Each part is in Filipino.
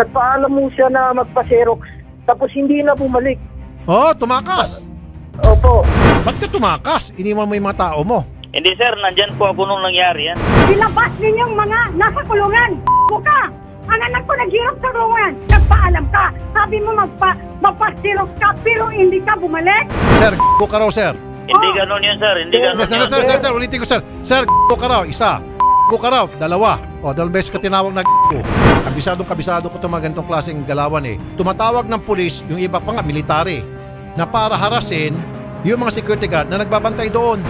Nagpaalam mo siya na magpa-xerox. Tapos hindi na bumalik. Oh, tumakas! Opo. Ba't ka tumakas? Iniwan mo yung mga tao mo. Hindi sir, nandyan po ako nung nangyari yan. Ilabas ninyong mga nasa kulungan! ka! Ang anak ko naghirap sa kulungan! Nagpaalam ka! Sabi mo magpa magpa-xerox ka pero hindi ka bumalik! Sir, ka raw sir. Hindi oh. ganun yun sir, hindi ganun Sir, sir, sir, sir, sir, ulitin ko sir. Sir, ka raw, isa. Ka raw, dalawa. O, dalawang beses ka tinawag na ko. Kabisadong kabisado ko itong mga ganitong klaseng galawan eh. Tumatawag ng pulis yung iba pa nga military na para harasin yung mga security guard na nagbabantay doon.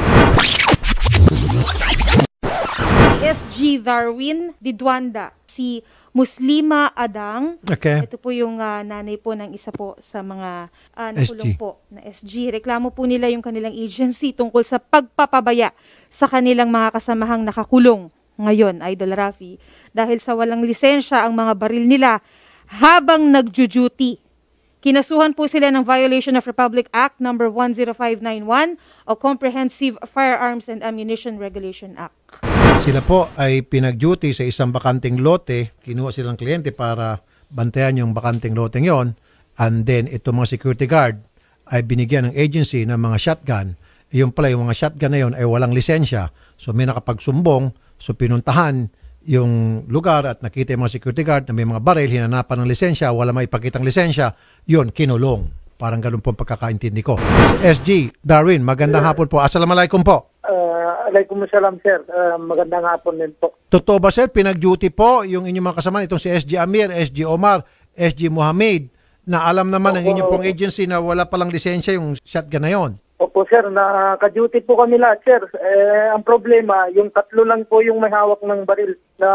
SG Darwin Didwanda, si Muslima Adang. Okay. Ito po yung uh, nanay po ng isa po sa mga uh, nakulong po na SG. Reklamo po nila yung kanilang agency tungkol sa pagpapabaya sa kanilang mga kasamahang nakakulong ngayon, Idol Rafi dahil sa walang lisensya ang mga baril nila habang nagjuduty. Kinasuhan po sila ng violation of Republic Act No. 10591 o Comprehensive Firearms and Ammunition Regulation Act. Sila po ay pinag sa isang bakanting lote. Kinuha silang kliyente para bantayan yung bakanting lote yon. And then itong mga security guard ay binigyan ng agency ng mga shotgun. Yung pala yung mga shotgun na yon ay walang lisensya. So may nakapagsumbong. So pinuntahan yung lugar at nakita yung mga security guard na may mga baril, hinanapan ng lisensya, wala may ipakitang lisensya, yun, kinulong. Parang ganun po ang pagkakaintindi ko. SG, Darwin, magandang hapon po. Assalamualaikum po. Uh, alaikum sir. Uh, magandang hapon din po. Totoo ba, sir? Pinag-duty po yung inyong mga kasama, itong si SG Amir, SG Omar, SG Muhammad, na alam naman ng inyong pong agency na wala palang lisensya yung shotgun na yon. Opo sir, naka-duty po kami lahat sir. Eh, ang problema, yung tatlo lang po yung may hawak ng baril na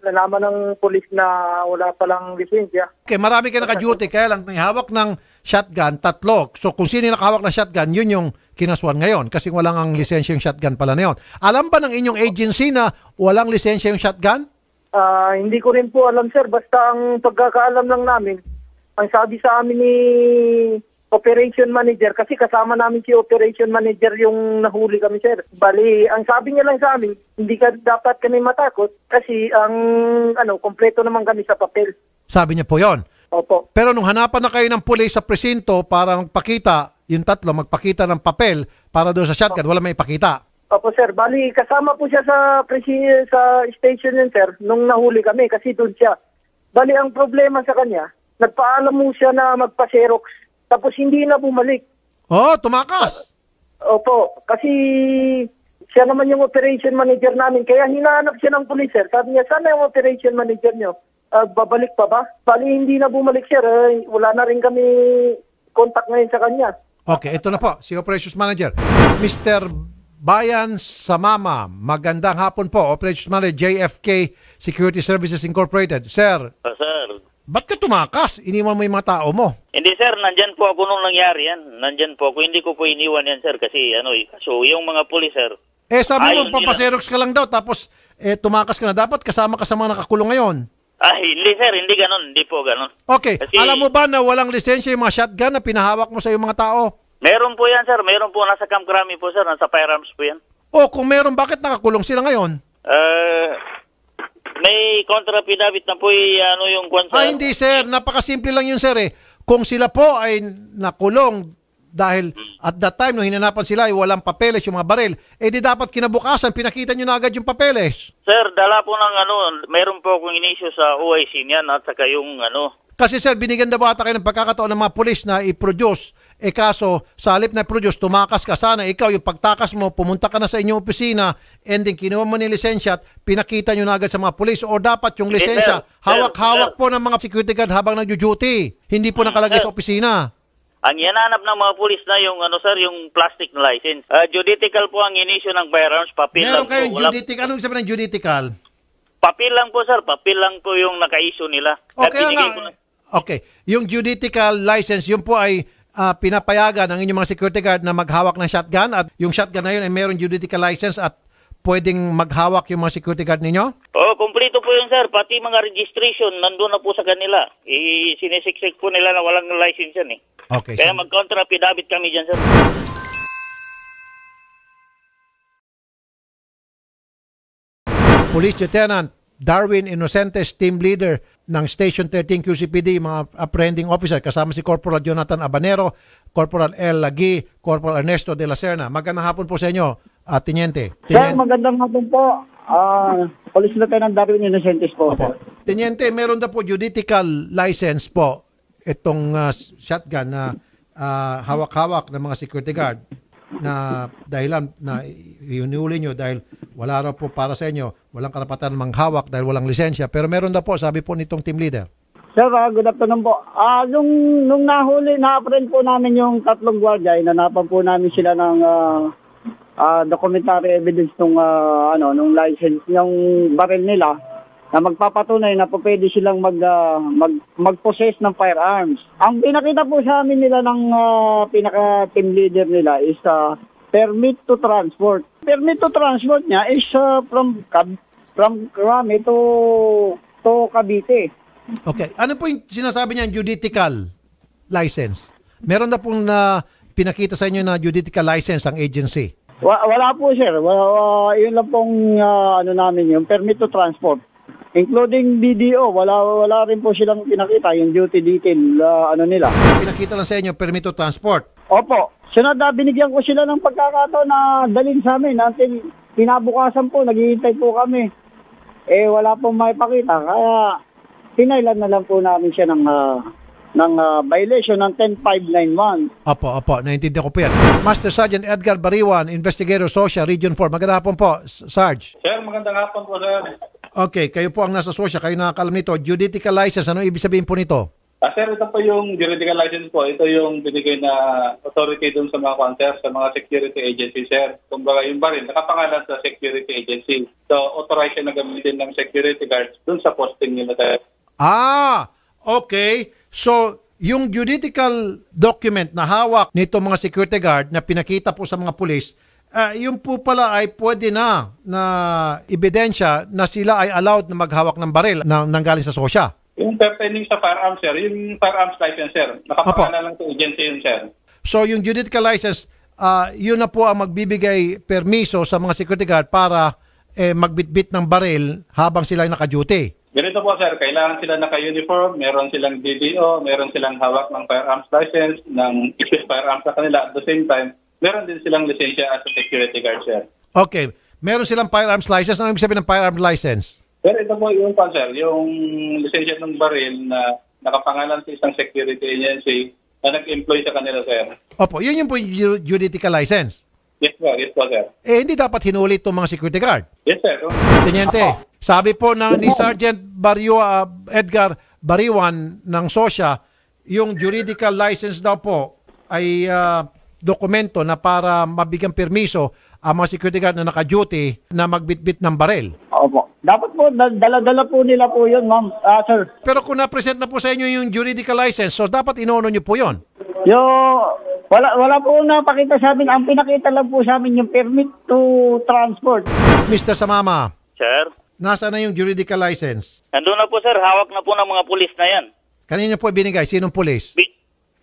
nalaman ng polis na wala palang lisensya. Okay, marami kayo naka-duty, kaya lang may hawak ng shotgun, tatlo. So kung sino nakahawak ng shotgun, yun yung kinaswan ngayon kasi walang ang lisensya yung shotgun pala na yun. Alam ba ng inyong agency na walang lisensya yung shotgun? Ah, hindi ko rin po alam sir, basta ang pagkakaalam lang namin, ang sabi sa amin ni operation manager kasi kasama namin si operation manager yung nahuli kami sir. Bali, ang sabi niya lang sa amin, hindi ka dapat kami matakot kasi ang ano, kompleto naman kami sa papel. Sabi niya po 'yon. Opo. Pero nung hanapan na kayo ng pulis sa presinto para magpakita, yung tatlo magpakita ng papel para doon sa shotgun, wala may ipakita. Opo sir, bali kasama po siya sa sa station yun sir nung nahuli kami kasi doon siya. Bali ang problema sa kanya, nagpaalam mo siya na magpa-xerox tapos hindi na bumalik. Oh, tumakas. Opo, kasi siya naman yung operation manager namin. Kaya hinahanap siya ng police, sir. Sabi niya, sana yung operation manager niyo? Uh, babalik pa ba? Bali, hindi na bumalik, sir. Eh, wala na rin kami contact ngayon sa kanya. Okay, ito na po, si Operations Manager. Mr. Bayan Samama, magandang hapon po. Operations Manager, JFK Security Services Incorporated. Sir, Ah, sir, Ba't ka tumakas? Iniwan mo yung mga tao mo. Hindi sir, nandyan po ako nung nangyari yan. Nandyan po ako. Hindi ko po iniwan yan sir kasi ano eh. So yung mga pulis sir. Eh sabi mo, papaserox ka lang daw tapos eh, tumakas ka na. Dapat kasama ka sa mga nakakulong ngayon. Ay, hindi sir, hindi ganun. Hindi po ganun. Okay. Kasi, Alam mo ba na walang lisensya yung mga shotgun na pinahawak mo sa yung mga tao? Meron po yan sir. Meron po. Nasa Camp Crami po sir. Nasa firearms po yan. Oh, kung meron, bakit nakakulong sila ngayon? Eh... Uh, may contra pinabit na po y- ano yung kwan Ah, hindi sir. Napakasimple lang yun sir eh. Kung sila po ay nakulong dahil hmm. at that time nung hinanapan sila ay walang papeles yung mga baril, eh di dapat kinabukasan pinakita nyo na agad yung papeles. Sir, dala po ng ano, meron po akong inisyo sa OIC niyan at saka yung ano. Kasi sir, binigyan na ata kayo ng pagkakataon ng mga pulis na i-produce E kaso, sa na produce, tumakas ka sana. Ikaw, yung pagtakas mo, pumunta ka na sa inyong opisina, ending, kinuha mo ni lisensya at pinakita nyo na agad sa mga pulis. O dapat yung lisensya, hawak-hawak po ng mga security guard habang nag-duty. Hindi po mm, nakalagay sa opisina. Ang hinanap ng mga pulis na yung ano sir, yung plastic license. Uh, judicial po ang inisyo ng firearms, papel Meron lang kayong po. judicial? Anong sabi ng judicial? Papel lang po sir, papel lang po yung naka-issue nila. Okay, nga. Na... Okay, yung judicial license, yung po ay uh, pinapayagan ang inyong mga security guard na maghawak ng shotgun at yung shotgun na yun ay meron judicial license at pwedeng maghawak yung mga security guard ninyo? Oo, oh, kumpleto po yun sir. Pati mga registration, nandun na po sa kanila. I- sinisiksik po nila na walang license yan eh. Okay, Kaya so... mag-contra pidabit kami dyan sir. Police Lieutenant Darwin Innocentes, Team Leader ng Station 13 QCPD, mga apprehending officer, kasama si Corporal Jonathan Abanero, Corporal L. Lagi, Corporal Ernesto de la Serna. Magandang hapon po sa inyo, uh, ah, Tiniente. Tiniente. Sir, magandang hapon po. Uh, Police Lieutenant Darwin Innocentes po. Opo. Tiniente, meron na po judicial license po itong uh, shotgun na uh, hawak-hawak ng mga security guard na dahilan na iuniuli nyo dahil wala raw po para sa inyo, walang karapatan manghawak dahil walang lisensya. Pero meron daw po, sabi po nitong team leader. Sir, uh, good afternoon po. Ah, uh, nung, nung nahuli, na-apprehend po namin yung tatlong gwardiya, inanapan po namin sila ng uh, uh, documentary evidence ng uh, ano, nung license, ng baril nila na magpapatunay na po pwede silang mag, uh, mag, mag-possess ng firearms. Ang pinakita po sa amin nila ng uh, ah, pinaka-team leader nila is uh, permit to transport. Permit to transport niya is uh, from from Krame to to Cavite. Okay. Ano po yung sinasabi niya judicial license? Meron na pong na pinakita sa inyo na judicial license ang agency? Wala, wala po sir. Wala, uh, yun lang pong uh, ano namin yung permit to transport. Including BDO, wala, wala rin po silang pinakita yung duty detail, uh, ano nila. Pinakita lang sa inyo, permito transport. Opo. Sunod, uh, binigyan ko sila ng pagkakataon na dalhin sa amin until kinabukasan po, naghihintay po kami. Eh, wala pong maipakita. Kaya, pinailan na lang po namin siya ng uh, ng uh, violation ng 10591. Apo, apo, naintindihan ko po yan. Master Sergeant Edgar Bariwan, Investigator Social Region 4. Magandang hapon po, Sarge. Sir, magandang hapon po, sir. Okay, kayo po ang nasa sosya, kayo nakakalam nito. Judicial license, ano ibig sabihin po nito? Ah, sir, ito po yung juridical license po. Ito yung binigay na authority dun sa mga counter, sa mga security agency, sir. Kumbaga, yung ba rin, nakapangalan sa security agency. So, authorized na gamitin ng security guards dun sa posting nila, sir. Ah, okay. So, yung judicial document na hawak nito mga security guard na pinakita po sa mga police, uh, ah, yung po pala ay pwede na na ebidensya na sila ay allowed na maghawak ng baril na nanggaling sa sosya. Yung pertaining sa firearms, sir, yung firearms license, sir, nakapakala lang sa agency yun, sir. So yung judicial license, uh, yun na po ang magbibigay permiso sa mga security guard para eh, magbitbit ng baril habang sila ay naka-duty. Ganito po sir, kailangan sila naka-uniform, meron silang DDO, meron silang hawak ng firearms license, ng issued firearms sa kanila at the same time, Meron din silang lisensya as a security guard, sir. Okay. Meron silang firearms license. Ano ibig sabihin ng firearms license? Pero ito po yung pan, sir. Yung lisensya ng baril na nakapangalan sa isang security agency na nag-employ sa kanila, sir. Opo, yun yung po yung judicial license. Yes, sir. Yes, po, sir. Eh, hindi dapat hinuli itong mga security guard. Yes, sir. Teniente, sabi po ng ni Sergeant Barrio, uh, Edgar Bariwan ng SOSYA, yung juridical license daw po ay uh, dokumento na para mabigyan permiso ang mga security guard na naka-duty na magbitbit ng barel. Opo. Dapat po, dala-dala po nila po yun, ma'am, ah, sir. Pero kung na-present na po sa inyo yung juridical license, so dapat inono nyo po yun. Yo, wala, wala po napakita sa amin. Ang pinakita lang po sa amin yung permit to transport. Mr. Samama, Sir, nasa na yung juridical license? nandun na po sir, hawak na po ng mga pulis na yan. Kanina po binigay, sinong police? Bi-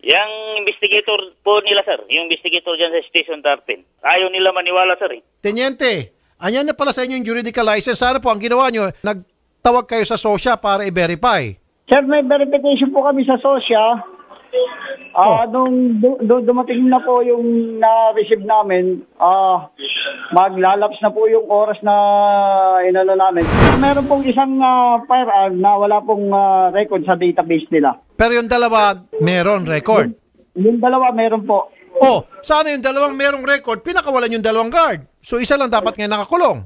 Yang investigator po nila, sir, yung investigator dyan sa Station 13, ayaw nila maniwala, sir. Eh. Teniente, ayan na pala sa inyo yung juridical license. Sana po ang ginawa nyo, nagtawag kayo sa SOSYA para i-verify. Sir, may verification po kami sa SOSYA. Ah, uh, nung du- dumating na po yung na-receive namin, ah, maglalaps na po yung oras na inano namin. Meron pong isang ah, firearm na wala pong ah, record sa database nila. Pero yung dalawa, meron record. Yung dalawa meron po. Oh, sana yung dalawang merong record, pinakawalan yung dalawang guard. So isa lang dapat ngayon nakakulong.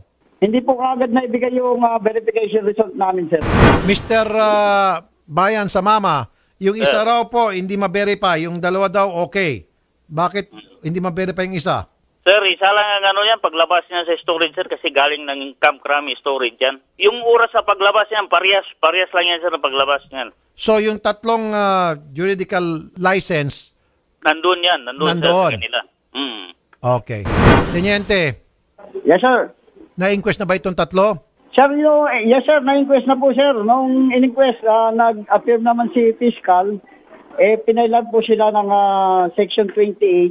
Hindi po kaagad na ibigay yung ah, verification result namin, sir. Mr. ah, Bayan sa Mama, yung isa eh. raw po, hindi ma-verify. Yung dalawa daw, okay. Bakit hindi ma-verify yung isa? Sir, isa lang ang ano yan, paglabas niya sa storage, sir, kasi galing ng Camp Crami storage yan. Yung oras sa paglabas niyan, parehas, parehas lang yan, sir, ang paglabas niyan. So, yung tatlong ah, juridical license, Nandun yan, nandun, Nandun. sir, sa kanila. Mm. okay. Teniente, Yes, sir. na-inquest na ba itong tatlo? Sir, no, eh, yes sir, na-inquest na po sir. Nung in-inquest, uh, nag-appear naman si fiscal, eh pinailan po sila ng uh, section 28 eh,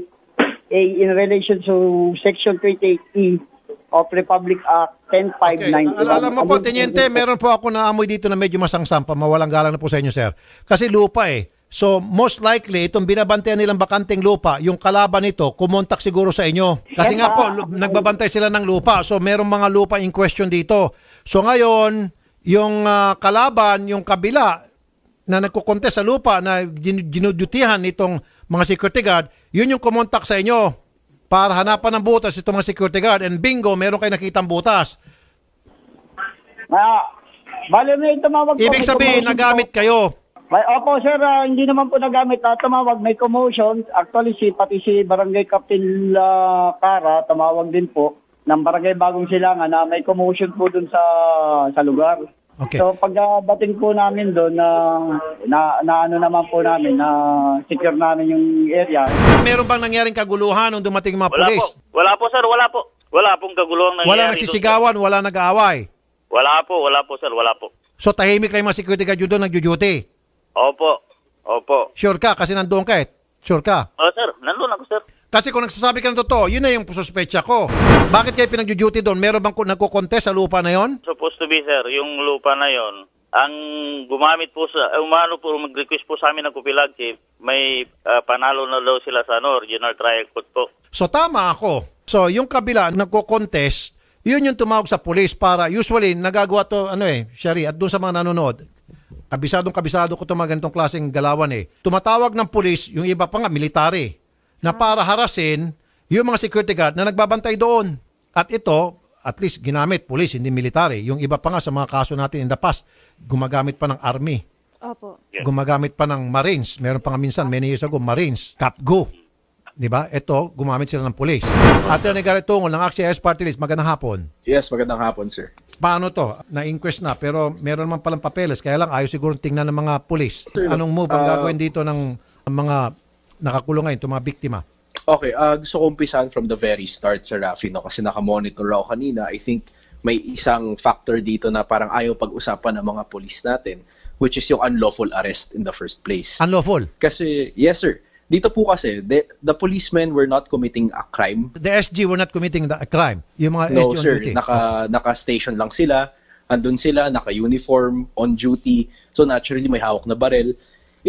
in relation to section 28E of Republic Act 10591. Okay. alam mo po, Teniente, meron po ako na amoy dito na medyo masangsampa. Mawalang galang na po sa inyo, sir. Kasi lupa eh. So most likely itong binabantayan nilang bakanteng lupa, yung kalaban nito kumontak siguro sa inyo. Kasi nga po nagbabantay sila ng lupa. So merong mga lupa in question dito. So ngayon, yung ah, kalaban, yung kabila na nagkukontes sa lupa na gin- ginudutihan nitong mga security guard, yun yung kumontak sa inyo para hanapan ng butas itong mga security guard and bingo, meron kayo nakitang butas. Na, ah, bali may tumawag Ibig sabihin, nagamit kayo may opo sir, uh, hindi naman po nagamit na ah, tumawag, may commotion. Actually si pati si Barangay Captain uh, ah, Cara tumawag din po ng Barangay Bagong Silangan na may commotion po dun sa sa lugar. Okay. So pagdating po namin doon na, na na ano naman po namin na uh, secure namin yung area. Meron bang nangyaring kaguluhan nung dumating mga wala pulis? Po. Wala po sir, wala po. Wala pong kaguluhan nangyari. Wala nagsisigawan, doon, wala nag-aaway. Wala po, wala po sir, wala po. So tahimik lang yung mga security guard doon nagjo Opo. Opo. Sure ka kasi nandoon ka eh. Sure ka. Oh, sir. Nandoon ako, sir. Kasi kung nagsasabi ka ng totoo, yun na yung suspecha ko. Bakit kayo pinag-duty doon? Meron bang nagko-contest sa lupa na yon? Supposed to be, sir, yung lupa na yon, ang gumamit po sa, eh, umano po, mag-request po sa amin ng Kupilag Chief, eh, may ah, panalo na daw sila sa ano, original trial court po. So tama ako. So yung kabila nagko-contest, yun yung tumawag sa police para usually nagagawa to ano eh, Shari, at doon sa mga nanonood. Kabisadong kabisado ko itong mga ganitong klaseng galawan eh. Tumatawag ng pulis, yung iba pa nga, military, na ah. para harasin yung mga security guard na nagbabantay doon. At ito, at least ginamit pulis, hindi military. Yung iba pa nga sa mga kaso natin in the past, gumagamit pa ng army. Opo. Gumagamit pa ng marines. Meron pa nga minsan, many years ago, marines, capgo. Di ba? Ito, gumamit sila ng pulis. Attorney Garretungol ng Axia S. Party List, magandang hapon. Yes, magandang hapon, sir paano to? Na-inquest na, pero meron naman palang papeles. Kaya lang, ayaw siguro tingnan ng mga pulis. Anong move ang ah, gagawin dito ng mga nakakulong ngayon, itong mga biktima? Okay, uh, gusto ko umpisan from the very start, Sir Rafi, no? kasi nakamonitor ako kanina. I think may isang factor dito na parang ayaw pag-usapan ng mga pulis natin, which is yung unlawful arrest in the first place. Unlawful? Kasi, yes sir, dito po kasi, the, the policemen were not committing a crime. The SG were not committing the, a crime? Yung mga no, SG on duty? Naka, naka-station lang sila. Andun sila, naka-uniform, on duty. So naturally, may hawak na barel.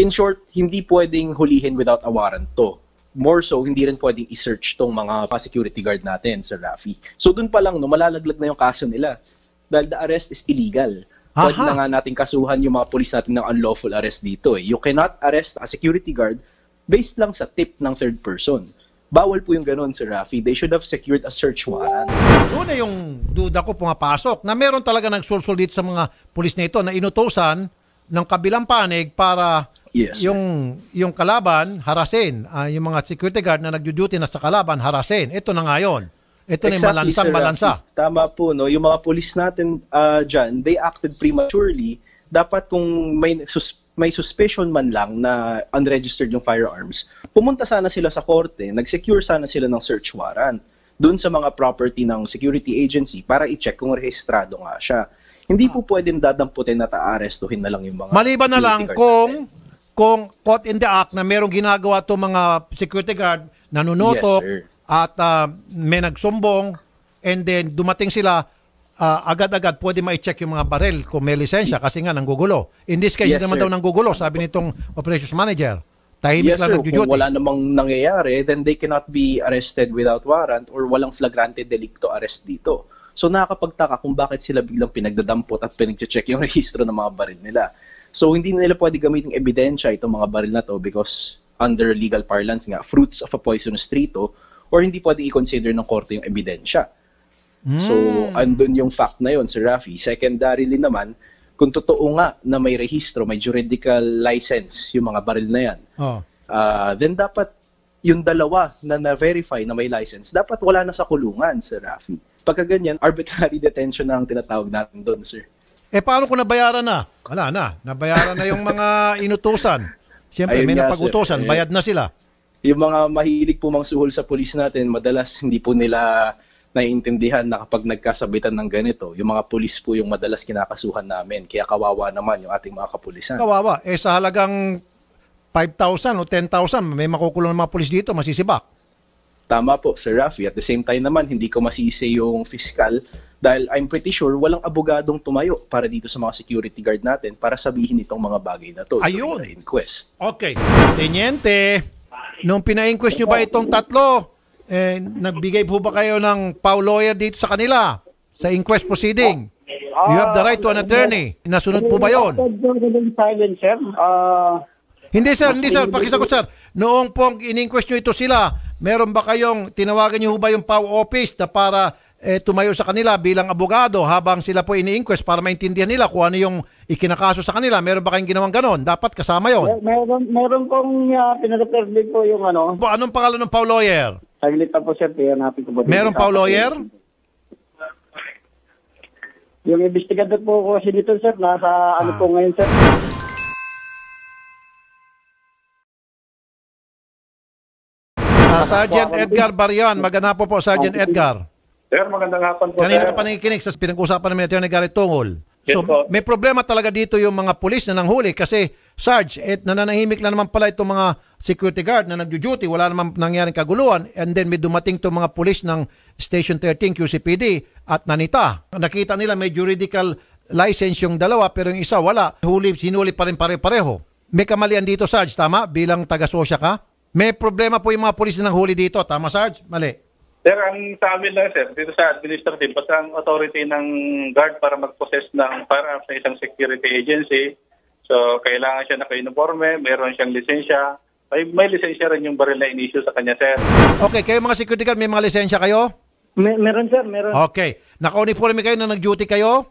In short, hindi pwedeng hulihin without a warrant to. More so, hindi rin pwedeng i-search tong mga security guard natin, Sir Rafi. So dun pa lang, no, malalaglag na yung kaso nila. Dahil the arrest is illegal. Aha. Pwede na nga natin kasuhan yung mga polis natin ng unlawful arrest dito. Eh. You cannot arrest a security guard based lang sa tip ng third person. Bawal po yung ganun, Sir Rafi. They should have secured a search warrant. Doon na yung duda ko pumapasok na meron talaga nagsulsul dito sa mga pulis na ito na inutosan ng kabilang panig para yes, yung yung kalaban harasin. Uh, yung mga security guard na nagdu na sa kalaban harasin. Ito na ngayon. Ito exactly, na yung malansang sir, malansa. Tama po. No? Yung mga pulis natin uh, dyan, they acted prematurely. Dapat kung may sus- may suspicion man lang na unregistered yung firearms, pumunta sana sila sa korte, nag-secure sana sila ng search warrant doon sa mga property ng security agency para i-check kung rehistrado nga siya. Hindi po pwedeng dadamputin na ta-arestuhin na lang yung mga Maliban na lang kung natin. kung caught in the act na merong ginagawa to mga security guard nanunotok yes, at uh, may nagsumbong and then dumating sila uh, agad-agad pwede ma-check yung mga barel kung may lisensya kasi nga nanggugulo. In this case, yes, naman sir. daw nanggugulo, sabi nitong operations manager. Tahimik yes, lang sir. Kung wala namang nangyayari, then they cannot be arrested without warrant or walang flagrante delikto arrest dito. So nakakapagtaka kung bakit sila biglang pinagdadampot at pinag-check yung rehistro ng mga baril nila. So hindi nila pwede gamitin ebidensya itong mga baril na to because under legal parlance nga, fruits of a poisonous tree to, or hindi pwede i-consider ng korte yung ebidensya. Mm. So, hmm. andun yung fact na yon Sir Rafi. Secondarily naman, kung totoo nga na may rehistro, may juridical license yung mga baril na yan, oh. uh, then dapat yung dalawa na na-verify na may license, dapat wala na sa kulungan, Sir Rafi. Pagka ganyan, arbitrary detention na ang tinatawag natin doon, Sir. Eh, paano kung nabayaran na? Wala na. Nabayaran na yung mga inutusan. Siyempre, Ayun may napag-utusan. Eh, Bayad na sila. Yung mga mahilig pumangsuhol sa polis natin, madalas hindi po nila naiintindihan na kapag nagkasabitan ng ganito, yung mga pulis po yung madalas kinakasuhan namin. Kaya kawawa naman yung ating mga kapulisan. Kawawa. Eh sa halagang 5,000 o 10,000, may makukulong ng mga pulis dito, masisibak tama po, Sir Rafi. At the same time naman, hindi ko masisi yung fiscal dahil I'm pretty sure walang abogadong tumayo para dito sa mga security guard natin para sabihin itong mga bagay na to. Ayun! Inquest. Okay. Teniente, nung pina-inquest nyo ba itong tatlo, eh, nagbigay po ba kayo ng paw lawyer dito sa kanila sa inquest proceeding? You have the right to an ah, attorney. Nasunod po ba yon? Uh, ah, Hindi sir, hindi sir. Pakisagot sir. Noong pong in-inquest nyo ito sila, meron ba kayong, tinawagan nyo ba yung PAW office na para eh, tumayo sa kanila bilang abogado habang sila po ini-inquest para maintindihan nila kung ano yung ikinakaso sa kanila? Meron ba kayong ginawang ganon? Dapat kasama yon. meron, meron kong uh, ah, pinag-refer din po yung ano. Anong pangalan ng PAW lawyer? Saglit na po, sir. Kaya hanapin ko po. Meron pa lawyer? Yung investigador po ko kasi dito, sir. Nasa ano po ah. ngayon, sir. Ah, Sergeant Edgar Barion, maganda po po, Sergeant Edgar. Sir, magandang hapon po. Kanina sir. ka pa nakikinig sa pinag-usapan namin natin ni Gary Tungol. So, po. may problema talaga dito yung mga pulis na nanghuli kasi Sarge, et eh, nananahimik lang naman pala itong mga security guard na nagjo-duty, wala naman nangyaring kaguluhan and then may dumating itong mga pulis ng Station 13 QCPD at nanita. Nakita nila may juridical license yung dalawa pero yung isa wala. Huli, sinuli pa rin pare-pareho. May kamalian dito, Sarge, tama? Bilang taga-sosya ka? May problema po yung mga pulis na nanghuli dito, tama, Sarge? Mali. Sir, ang sa amin lang sir, dito sa administrative, basta ang authority ng guard para mag-possess ng firearms sa isang security agency, So, kailangan siya naka-uniforme, mayroon siyang lisensya. May, may lisensya rin yung baril na in-issue sa kanya, sir. Okay, kayo mga security guard, may mga lisensya kayo? May, meron, sir, meron. Okay. Naka-uniforme kayo na nag-duty kayo?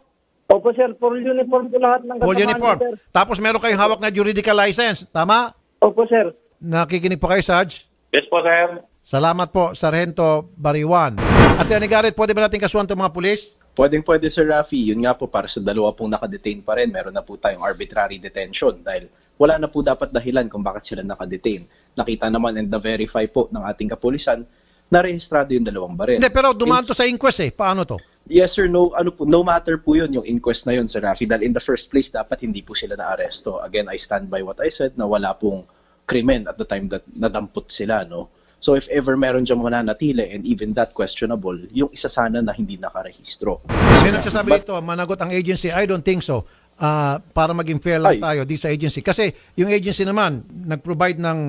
Opo, sir. Full uniform po lahat ng Full kasamahan, uniform. sir. Tapos meron kayong hawak na juridical license. Tama? Opo, sir. Nakikinig po kayo, Sarge? Yes po, sir. Salamat po, Sargento Bariwan. At Attorney Garrett, pwede ba natin kasuhan itong mga pulis? Pwedeng pwede Sir Rafi, yun nga po para sa dalawa pong nakadetain pa rin, meron na po tayong arbitrary detention dahil wala na po dapat dahilan kung bakit sila nakadetain. Nakita naman and na-verify po ng ating kapulisan na rehistrado yung dalawang baril. Hindi, pero dumaan to sa inquest eh. Paano to? Yes sir, no, ano po, no matter po yun yung inquest na yun Sir Rafi dahil in the first place dapat hindi po sila na-aresto. Again, I stand by what I said na wala pong krimen at the time that nadampot sila. No? So if ever meron dyan mananatili and even that questionable, yung isa sana na hindi nakarehistro. May nagsasabi But, dito, managot ang agency, I don't think so. Uh, para maging fair lang tayo di sa agency. Kasi yung agency naman, nag-provide ng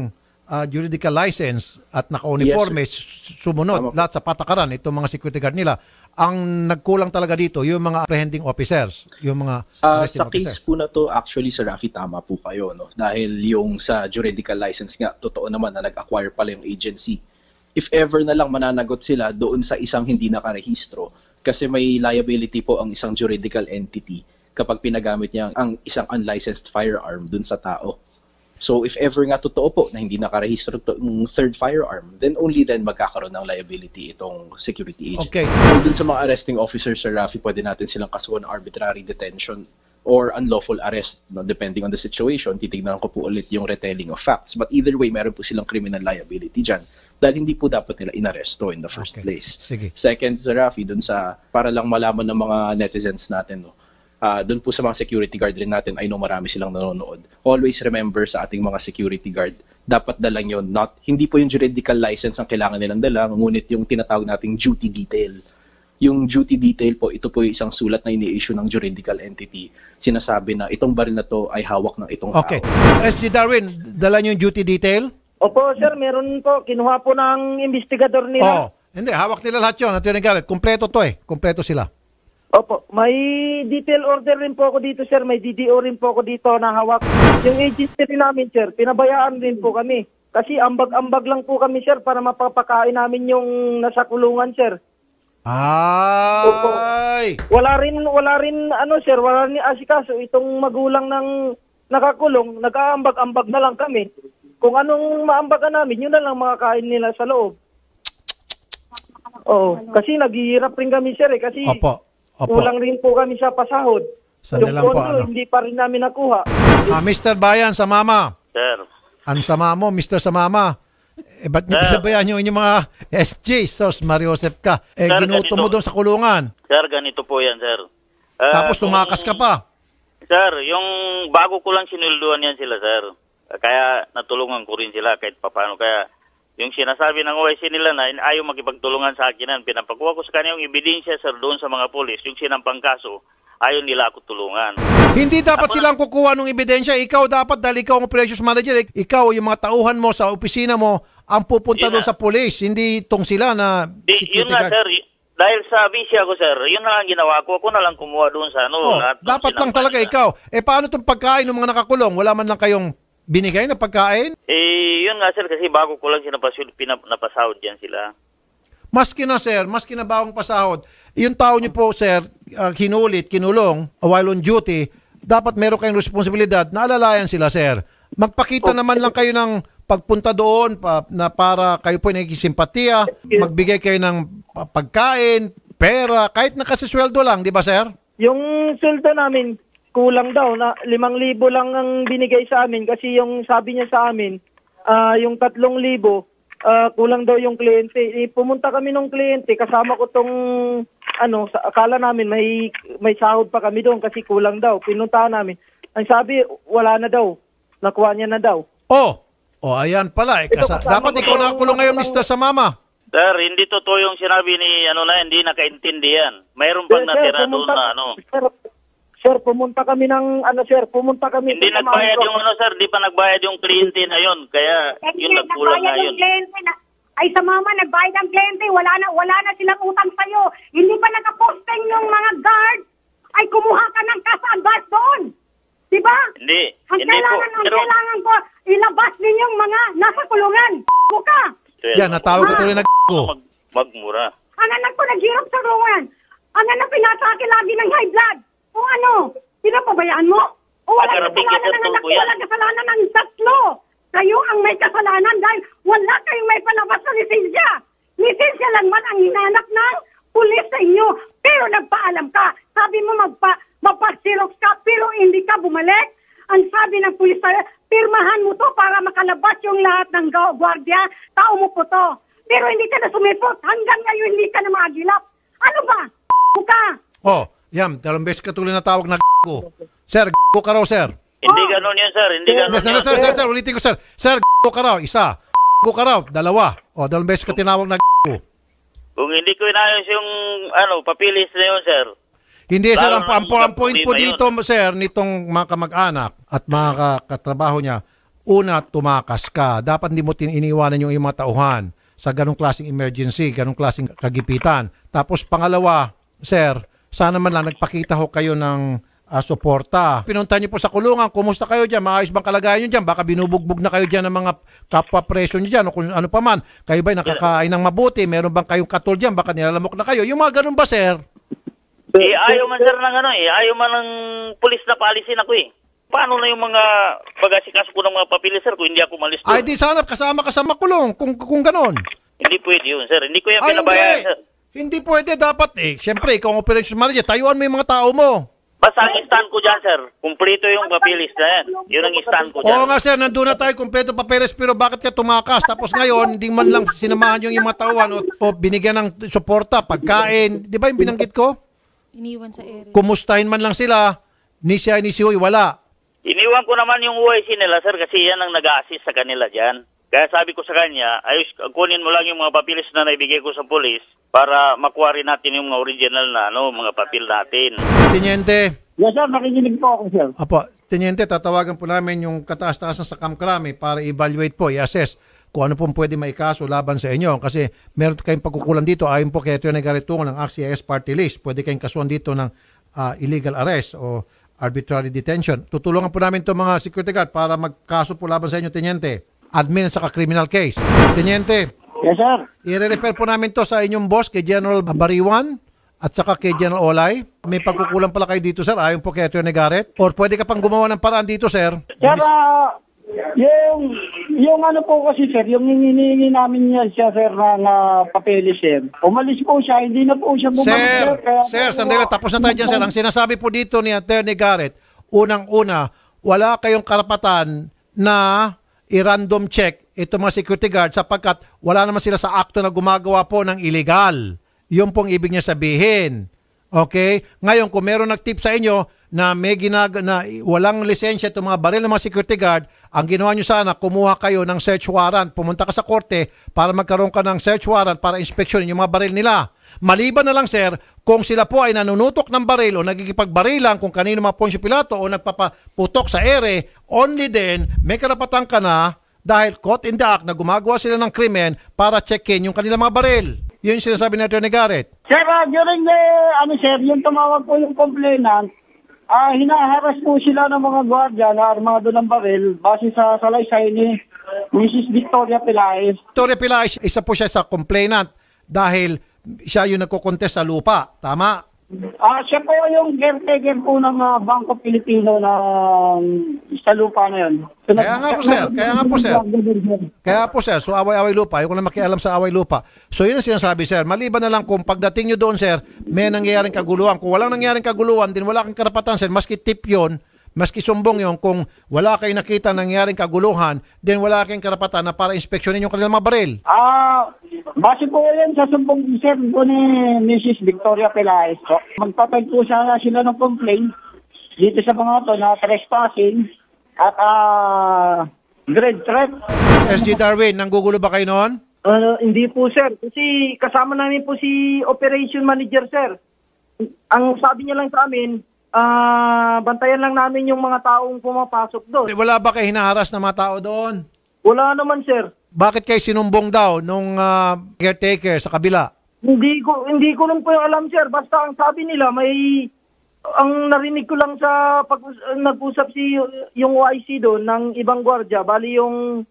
uh, juridical license at naka-uniforme, yes, sumunod Tama. lahat sa patakaran itong mga security guard nila. Ang nagkulang talaga dito, yung mga apprehending officers, yung mga uh, Sa case po na to, actually, sa Rafi, tama po kayo. No? Dahil yung sa juridical license nga, totoo naman na nag-acquire pala yung agency. If ever na lang mananagot sila doon sa isang hindi nakarehistro, kasi may liability po ang isang juridical entity kapag pinagamit niya ang isang unlicensed firearm doon sa tao So if ever nga totoo po na hindi nakarehistro ng third firearm, then only then magkakaroon ng liability itong security agents. Okay. So, dun sa mga arresting officers, Sir Rafi, pwede natin silang kasuhan arbitrary detention or unlawful arrest, no? depending on the situation. titingnan ko po ulit yung retelling of facts. But either way, meron po silang criminal liability diyan dahil hindi po dapat nila inaresto in the first okay. place. Sige. Second, Sir Rafi, dun sa, para lang malaman ng mga netizens natin, no? uh, ah, doon po sa mga security guard rin natin, I know marami silang nanonood. Always remember sa ating mga security guard, dapat dalang yon not hindi po yung juridical license ang kailangan nilang dala ngunit yung tinatawag nating duty detail yung duty detail po ito po yung isang sulat na ini-issue ng juridical entity sinasabi na itong baril na to ay hawak ng itong okay. tao okay SG Darwin dala niyo yung duty detail Opo sir meron po kinuha po ng investigador nila Oh hindi hawak nila lahat yon at Attorney Garrett kumpleto to eh kumpleto sila Opo, may detail order rin po ako dito, sir. May DDO rin po ako dito na hawak. Yung agency rin namin, sir, pinabayaan rin po kami. Kasi ambag-ambag lang po kami, sir, para mapapakain namin yung nasa kulungan, sir. Opo. Ay! Wala rin, wala rin, ano, sir, wala rin asikaso. Itong magulang ng nakakulong, nag-aambag-ambag na lang kami. Kung anong maambagan namin, yun na lang mga kain nila sa loob. Oo, kasi naghihirap rin kami, sir, eh. Kasi Opo. Opo. Kulang rin po kami sa pasahod. Sandali lang po, ano? hindi pa rin namin nakuha. Ah, Mr. Bayan, sa mama. Sir. Ang sama mo, Mr. sa mama. Eh, ba't niyo Sir. yung inyong mga SJ? Sos, Joseph ka. Eh, Sir, ginuto ganito. mo doon sa kulungan. Sir, ganito po yan, sir. Ah, Tapos tumakas ka pa. Sir, yung bago ko lang sinulduan yan sila, sir. Kaya natulungan ko rin sila kahit papano. Kaya yung sinasabi ng OIC nila na ayaw makipagtulungan sa akin, pinapakuha ko sa kanya yung ebidensya sir doon sa mga pulis yung sinampang kaso, ayaw nila ako tulungan. Hindi dapat Apo, silang kukuha ng ebidensya. Ikaw dapat dahil ikaw ang precious manager, eh, ikaw yung mga tauhan mo sa opisina mo ang pupunta doon sa pulis hindi tong sila na... Di, yun na sir, dahil sa busy ako sir, yun na lang ginawa ko. Ako na lang kumuha doon sa ano. Oh, dapat lang talaga na. ikaw. Eh paano tong pagkain ng mga nakakulong? Wala man lang kayong binigay na pagkain? Eh, yun nga sir, kasi bago ko lang sinapasahod, pinap, napasahod sila. Maski na sir, maski na bagong pasahod, yung tao niyo po sir, uh, kinulit, kinulong, while on duty, dapat meron kayong responsibilidad na alalayan sila sir. Magpakita okay. naman lang kayo ng pagpunta doon pa, na para kayo po nakikisimpatiya, magbigay kayo ng pagkain, pera, kahit nakasisweldo lang, di ba sir? Yung sweldo namin, kulang daw na limang libo lang ang binigay sa amin kasi yung sabi niya sa amin, uh, yung tatlong libo, uh, kulang daw yung kliyente. E, pumunta kami ng kliyente, kasama ko tong ano, sa, akala namin may may sahod pa kami doon kasi kulang daw. Pinunta namin. Ang sabi, wala na daw. Nakuha niya na daw. Oh, oh ayan pala. Eh, kasa- Ito, dapat ikaw na kulong ngayon, Mr. sa mama. Sir, hindi totoo yung sinabi ni ano na hindi nakaintindihan. Mayroon pang natira doon na ano. Sir, Sir, pumunta kami ng ano sir, pumunta kami Hindi sa nagbayad yung ano sir, hindi pa nagbayad yung kliyente na yun. Kaya Kasi yun nagkulang na yun. yung kliyente na, ay sa mama, nagbayad ang kliyente, wala na, wala na silang utang sa'yo. Hindi pa nakaposting yung mga guard, ay kumuha ka ng cash advance doon. Diba? Hindi. Ang Hindi po. kailangan, ang Pero, kailangan ko, ilabas ninyong mga nasa kulungan. Buka! Yan, natawag ka ah. tuloy na ko. Mag, magmura. Yan, dalawang beses ka tuloy na na ko. Sir, ko ka raw, sir. Hindi ganun yun, sir. Hindi ganun Yes, sir, yun. sir, sir, sir, ulitin ko, sir. Sir, ko ka raw, isa. Ko ka raw, dalawa. O, dalawang beses ka tinawag na ko. Kung hindi ko inayos yung ano, papilis na yun, sir. Hindi, sir, ang, Lalo ang, ang point po na yun. dito, sir, nitong mga kamag-anak at mga katrabaho niya, una, tumakas ka. Dapat hindi mo tin- iniwanan yung iyong mga tauhan sa ganong klaseng emergency, ganong klaseng kagipitan. Tapos, pangalawa, sir, sana man lang nagpakita ho kayo ng uh, suporta. Pinunta niyo po sa kulungan, kumusta kayo diyan? Maayos bang kalagayan niyo diyan? Baka binubugbog na kayo diyan ng mga kapwa preso niyo diyan o kung ano pa man. Kayo ba nakakain ng mabuti? Meron bang kayong katol diyan? Baka nilalamok na kayo. Yung mga ganun ba, sir? Eh, ayaw man sir ng ano eh. Ayaw man ng pulis na paalisin ako eh. Paano na yung mga pag-asikaso ko ng mga papilis sir kung hindi ako malis? Ay, di sana kasama kasama kulong kung, kung ganon. Hindi pwede yun sir. Hindi ko yan pinabayaan sir. Hindi pwede dapat eh. Siyempre, ikaw ang operations manager, tayuan mo yung mga tao mo. Basta ang stand ko dyan, sir. Kumpleto yung papilis na yan. Yun ang stand ko dyan. Oo nga, sir. Nandun na tayo, kumpleto papeles, pero bakit ka tumakas? Tapos ngayon, hindi man lang sinamahan yung mga tauhan o, o binigyan ng suporta, pagkain. Di ba yung binanggit ko? Iniwan sa area. Kumustahin man lang sila, ni siya ni si Huy, wala. Iniwan ko naman yung UIC nila, sir, kasi yan ang nag-assist sa kanila dyan. Kaya sabi ko sa kanya, ayos, kunin mo lang yung mga papilis na naibigay ko sa polis para makuha rin natin yung mga original na ano, mga papel natin. Tiniente, Yes, sir. Nakikinig po ako, sir. apo, Tiniente, tatawagan po namin yung kataas-taas sa Kamkrami para evaluate po, i-assess kung ano pong pwede maikaso laban sa inyo. Kasi meron kayong pagkukulang dito, ayon po kay Atty. Garitungo ng ACS Party List, pwede kayong kasuhan dito ng ah, illegal arrest o arbitrary detention. Tutulungan po namin itong mga security guard para magkaso po laban sa inyo, Tiniente admin sa criminal case. Teniente, Yes, sir. i-refer po namin to sa inyong boss kay General Bariwan at saka kay General Olay. May pagkukulang pala kayo dito, sir, ayon po kay Atty. Garrett. Or pwede ka pang gumawa ng paraan dito, sir. Sir, ah, yung, yung ano po kasi, sir, yung hinihingi namin niya siya, sir, na, na papeles, sir. Umalis po siya, hindi na po siya bumalik, sir. Sir, sir, sandali lang. Tapos na tayo dyan, sir. Ang sinasabi po dito ni Attorney Garrett, unang-una, wala kayong karapatan na i-random check ito mga security guard sapagkat wala naman sila sa akto na gumagawa po ng illegal. Yun pong ibig niya sabihin. Okay? Ngayon, kung meron nag-tip sa inyo na may ginag na walang lisensya itong mga baril ng mga security guard, ang ginawa niyo sana, kumuha kayo ng search warrant. Pumunta ka sa korte para magkaroon ka ng search warrant para inspeksyonin yung mga baril nila. Maliban na lang sir, kung sila po ay nanunutok ng baril o nagkikipagbarilan kung kanino mga Poncio Pilato o nagpapaputok sa ere, only then may karapatan ka na dahil caught in the act na gumagawa sila ng krimen para check-in yung kanilang mga baril. Yun yung sinasabi ni Atty. Garrett. Sir, uh, during the, ano sir, yung tumawag po yung complainant, uh, hinaharas po sila ng mga gwardiya na armado ng baril base sa salaysay ni Mrs. Victoria Pilaes. Victoria Pilaes, isa po siya sa complainant dahil siya yung nagko-contest sa lupa. Tama? Ah, siya po yung game caretaker po ng uh, ah, Bangko Pilipino na um, sa lupa na yun. So, Kaya nga po, sir. Kaya nga po, sir. Kaya po, sir. So, away-away lupa. Ayoko na makialam sa away lupa. So, yun ang sinasabi, sir. Maliban na lang kung pagdating nyo doon, sir, may nangyayaring kaguluhan. Kung walang nangyayaring kaguluhan, din wala kang karapatan, sir. Maski tip yun, Maski sumbong yon kung wala kayo nakita nangyaring kaguluhan, then wala kayong karapatan na para inspeksyonin yung kanilang mga baril. Ah, base po yan sa sumbong sir po ni Mrs. Victoria Pelaez. So, magpapag po sana sila ng complaint dito sa mga to na trespassing at ah, grade threat. SG Darwin, nanggugulo ba kayo noon? Ah, hindi po sir. Kasi kasama namin po si operation manager sir. Ang sabi niya lang sa amin, ah, bantayan lang namin yung mga taong pumapasok doon. Eh, wala ba kayo hinaharas na mga tao doon? Wala naman, sir. Bakit kayo sinumbong daw nung ah, caretaker sa kabila? Hindi ko hindi ko lang po yung alam, sir. Basta ang sabi nila may ang narinig ko lang sa pag nag-usap si yung YC doon ng ibang gwardiya, bali yung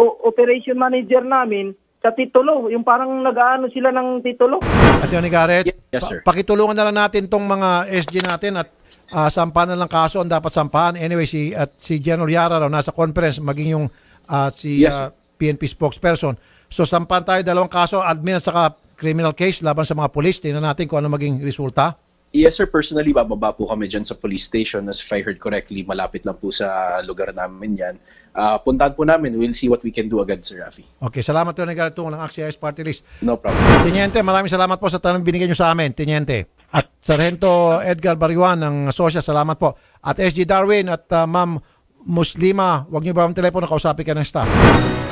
o- operation manager namin, sa titulo. Yung parang nag-aano sila ng titulo. Attorney Garrett, Yes, sir. pa- pakitulungan na lang natin tong mga SG natin at ah, sampahan na lang kaso ang dapat sampahan. Anyway, si, at si General Yara raw nasa conference, maging yung ah, si Yes, ah, PNP spokesperson. So sampahan tayo dalawang kaso, admin at saka criminal case laban sa mga police. Tingnan natin kung ano maging resulta. Yes sir, personally bababa po kami dyan sa police station. As if I heard correctly, malapit lang po sa lugar namin yan. Uh, puntahan po namin. We'll see what we can do agad, Sir Rafi. Okay, salamat po nagkaratong ng AXIS Party List. No problem. Tiniente, maraming salamat po sa tanong binigay nyo sa amin, Tiniente. At Sargento Edgar Bariwan ng Sosya, salamat po. At SG Darwin at uh, Ma'am Muslima, wag niyo ba ang telepono, na kausapin ka ng staff.